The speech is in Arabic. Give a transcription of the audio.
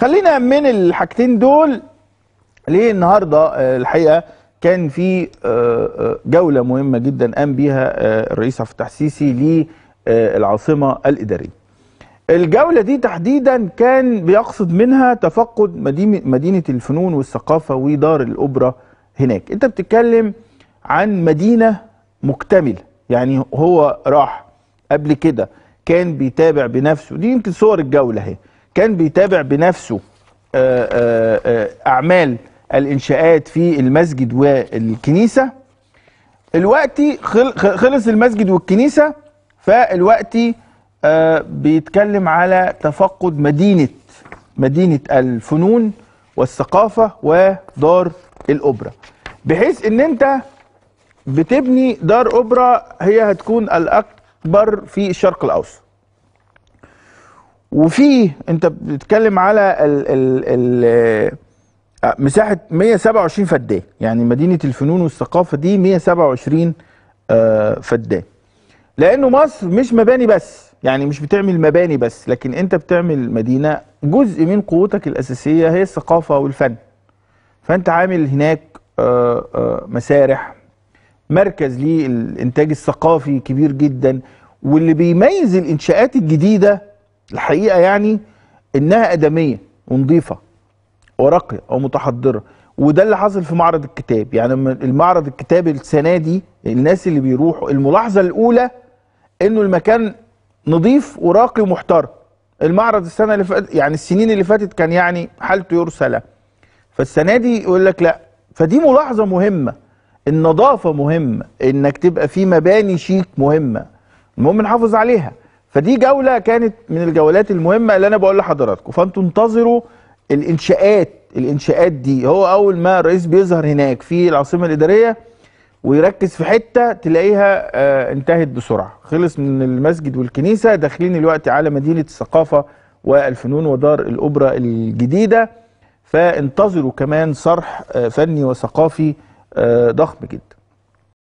خلينا من الحاجتين دول ليه النهارده آه، الحقيقه كان في آه، آه، جوله مهمه جدا قام بيها الرئيس عبد الفتاح السيسي للعاصمه الاداريه. الجوله دي تحديدا كان بيقصد منها تفقد مدينه الفنون والثقافه ودار الاوبرا هناك. انت بتتكلم عن مدينه مكتمله، يعني هو راح قبل كده كان بيتابع بنفسه، دي يمكن صور الجوله اهي. كان بيتابع بنفسه آه، آه، آه، أعمال الإنشاءات في المسجد والكنيسة الوقت خلص المسجد والكنيسة فالوقت بيتكلم على تفقد مدينة مدينة الفنون والثقافة ودار الأوبرا بحيث ان انت بتبني دار أوبرا هي هتكون الأكبر في الشرق الأوسط وفيه انت بتتكلم على ال ال ال مساحه 127 فدان يعني مدينه الفنون والثقافه دي 127 آه، فدان لانه مصر مش مباني بس يعني مش بتعمل مباني بس لكن انت بتعمل مدينه جزء من قوتك الاساسيه هي الثقافه والفن فانت عامل هناك آه، آه، مسارح مركز للانتاج الثقافي كبير جدا واللي بيميز الانشاءات الجديده الحقيقه يعني انها ادميه ونظيفه وراقيه ومتحضره وده اللي حصل في معرض الكتاب يعني المعرض الكتاب السنه دي الناس اللي بيروحوا الملاحظه الاولى انه المكان نظيف وراقي ومحترم المعرض السنه اللي فاتت يعني السنين اللي فاتت كان يعني حالته يرسل فالسنه دي يقول لك لا فدي ملاحظه مهمه النظافه مهمه انك تبقى في مباني شيك مهمه المهم نحافظ عليها فدي جوله كانت من الجولات المهمه اللي انا بقول لحضراتكم فانتوا انتظروا الانشاءات الانشاءات دي هو اول ما الرئيس بيظهر هناك في العاصمه الاداريه ويركز في حته تلاقيها آه انتهت بسرعه خلص من المسجد والكنيسه داخلين الوقت على مدينه الثقافه والفنون ودار الاوبرا الجديده فانتظروا كمان صرح آه، فني وثقافي آه، ضخم جدا